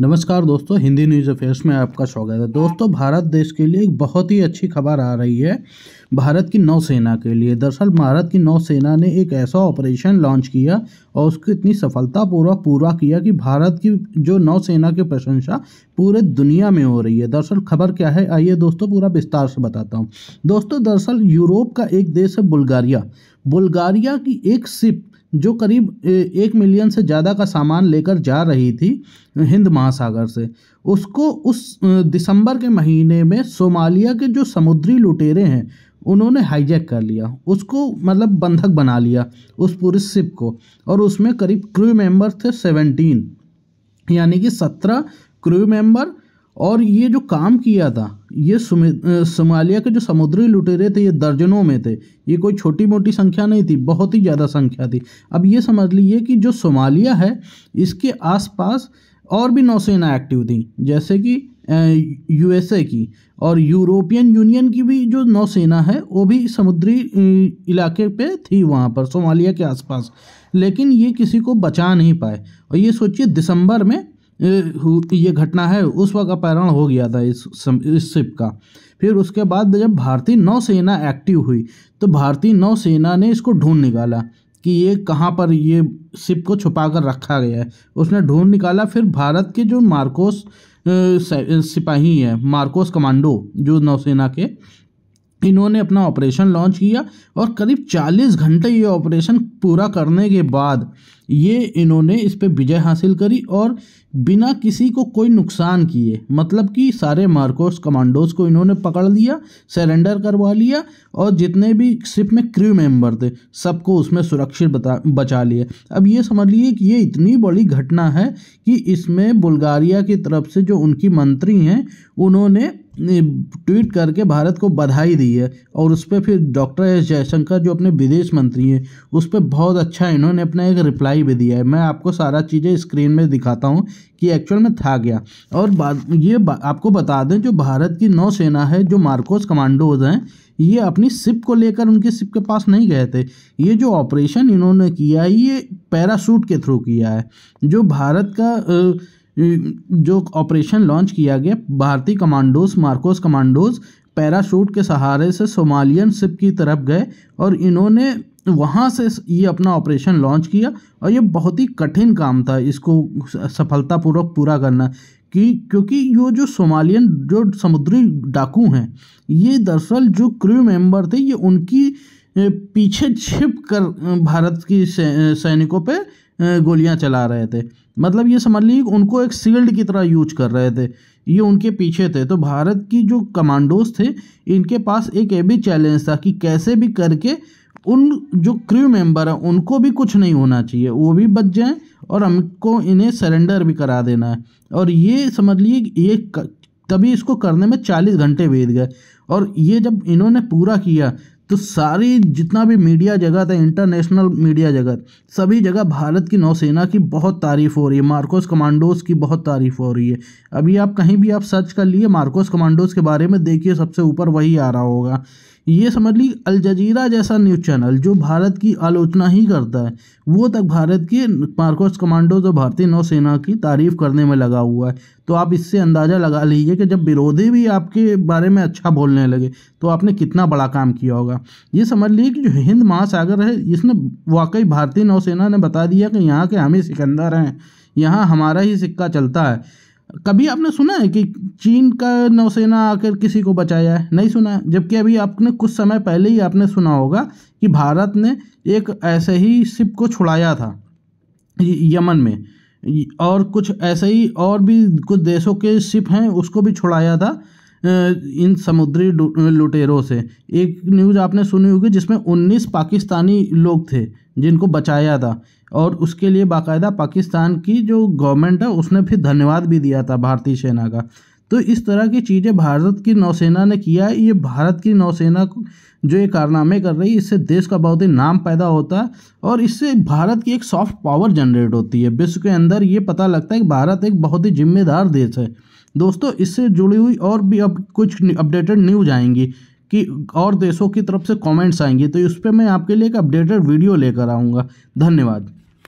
नमस्कार दोस्तों Hindi news affairs में आपका स्वागत है दोस्तों भारत देश के लिए एक बहुत ही अच्छी खबर आ रही है भारत की नौसेना के लिए दरअसल भारत की नौसेना ने एक ऐसा ऑपरेशन लॉन्च किया और उसको इतनी सफलतापूर्वक पूरा किया कि भारत की जो नौसेना की प्रशंसा पूरे दुनिया में हो रही है दरअसल खबर क्या है आइए दोस्तों पूरा विस्तार से बताता हूँ दोस्तों दरअसल यूरोप का एक देश है बुल्गारिया बुल्गारिया की एक सिप जो करीब एक मिलियन से ज़्यादा का सामान लेकर जा रही थी हिंद महासागर से उसको उस दिसंबर के महीने में सोमालिया के जो समुद्री लुटेरे हैं उन्होंने हाईजैक कर लिया उसको मतलब बंधक बना लिया उस पूरी शिप को और उसमें करीब क्रू मेंबर थे सेवनटीन यानी कि सत्रह क्रू मेंबर और ये जो काम किया था ये सोमालिया के जो समुद्री लुटेरे थे ये दर्जनों में थे ये कोई छोटी मोटी संख्या नहीं थी बहुत ही ज़्यादा संख्या थी अब ये समझ लीजिए कि जो सोमालिया है इसके आसपास और भी नौसेना एक्टिव थी जैसे कि यूएसए की और यूरोपियन यूनियन की भी जो नौसेना है वो भी समुद्री इलाके पे थी वहाँ पर सोमालिया के आसपास लेकिन ये किसी को बचा नहीं पाए और ये सोचिए दिसंबर में ये घटना है उस वक्त अपहरण हो गया था इस इस शिप का फिर उसके बाद जब भारतीय नौसेना एक्टिव हुई तो भारतीय नौसेना ने इसको ढूंढ निकाला कि ये कहाँ पर ये शिप को छुपा कर रखा गया है उसने ढूंढ निकाला फिर भारत के जो मार्कोस सिपाही हैं मार्कोस कमांडो जो नौसेना के इन्होंने अपना ऑपरेशन लॉन्च किया और करीब 40 घंटे ये ऑपरेशन पूरा करने के बाद ये इन्होंने इस पर विजय हासिल करी और बिना किसी को कोई नुकसान किए मतलब कि सारे मार्कोस कमांडोज को इन्होंने पकड़ लिया सरेंडर करवा लिया और जितने भी शिप में क्रू मेंबर थे सबको उसमें सुरक्षित बता बचा लिया अब ये समझ लीजिए कि ये इतनी बड़ी घटना है कि इसमें बुल्गारिया की तरफ से जो उनकी मंत्री हैं उन्होंने ट्वीट करके भारत को बधाई दी है और उस पर फिर डॉक्टर एस जयशंकर जो अपने विदेश मंत्री हैं उस पर बहुत अच्छा इन्होंने अपना एक रिप्लाई भी दिया है मैं आपको सारा चीज़ें स्क्रीन में दिखाता हूँ कि एक्चुअल में था गया और बात ये बा, आपको बता दें जो भारत की नौसेना है जो मार्कोस कमांडोज हैं ये अपनी सिप को लेकर उनके सिप के पास नहीं गए थे ये जो ऑपरेशन इन्होंने किया है ये पैराशूट के थ्रू किया है जो भारत का आ, हम्म, जो ऑपरेशन लॉन्च किया गया भारतीय कमांडोज मार्कोस कमांडोज पैराशूट के सहारे से सोमालियन सिप की तरफ गए और इन्होंने वहाँ से ये अपना ऑपरेशन लॉन्च किया और ये बहुत ही कठिन काम था इसको सफलतापूर्वक पूरा करना कि क्योंकि यो जो सोमालियन जो समुद्री डाकू हैं ये दरअसल जो क्रू मेंबर थे ये उनकी पीछे छिप कर भारत की सैनिकों पे गोलियां चला रहे थे मतलब ये समझ लीजिए उनको एक सील्ड की तरह यूज कर रहे थे ये उनके पीछे थे तो भारत की जो कमांडोज थे इनके पास एक ये भी चैलेंज था कि कैसे भी करके उन जो क्रू मेंबर हैं उनको भी कुछ नहीं होना चाहिए वो भी बच जाएं और हमको इन्हें सरेंडर भी करा देना है और ये समझ लीजिए ये तभी इसको करने में चालीस घंटे बीत गए और ये जब इन्होंने पूरा किया तो सारी जितना भी मीडिया जगत है इंटरनेशनल मीडिया जगत सभी जगह भारत की नौसेना की बहुत तारीफ़ हो रही है मार्कोस कमांडोज की बहुत तारीफ़ हो रही है अभी आप कहीं भी आप सर्च कर लिए मार्कोस कमांडोज के बारे में देखिए सबसे ऊपर वही आ रहा होगा ये समझ ली अल जजीरा जैसा न्यूज़ चैनल जो भारत की आलोचना ही करता है वो तक भारत के मार्कोस कमांडो जो भारतीय नौसेना की तारीफ़ करने में लगा हुआ है तो आप इससे अंदाज़ा लगा लीजिए कि जब विरोधी भी आपके बारे में अच्छा बोलने लगे तो आपने कितना बड़ा काम किया होगा ये समझ लीजिए कि जो हिंद महासागर है इसने वाकई भारतीय नौसेना ने बता दिया कि यहाँ के हम ही सिकंदर हैं यहाँ हमारा ही सिक्का चलता है कभी आपने सुना है कि चीन का नौसेना आकर किसी को बचाया है नहीं सुना है जबकि अभी आपने कुछ समय पहले ही आपने सुना होगा कि भारत ने एक ऐसे ही शिप को छुड़ाया था यमन में और कुछ ऐसे ही और भी कुछ देशों के शिप हैं उसको भी छुड़ाया था इन समुद्री लुटेरों से एक न्यूज़ आपने सुनी होगी जिसमें उन्नीस पाकिस्तानी लोग थे जिनको बचाया था और उसके लिए बाकायदा पाकिस्तान की जो गवर्नमेंट है उसने फिर धन्यवाद भी दिया था भारतीय सेना का तो इस तरह की चीज़ें भारत की नौसेना ने किया है ये भारत की नौसेना जो ये कारनामे कर रही है इससे देश का बहुत ही नाम पैदा होता है और इससे भारत की एक सॉफ्ट पावर जनरेट होती है विश्व के अंदर ये पता लगता है कि भारत एक बहुत ही जिम्मेदार देश है दोस्तों इससे जुड़ी हुई और भी अब कुछ अपडेटेड न्यूज आएंगी कि और देशों की तरफ से कमेंट्स आएंगे तो इस पर मैं आपके लिए एक अपडेटेड वीडियो लेकर आऊँगा धन्यवाद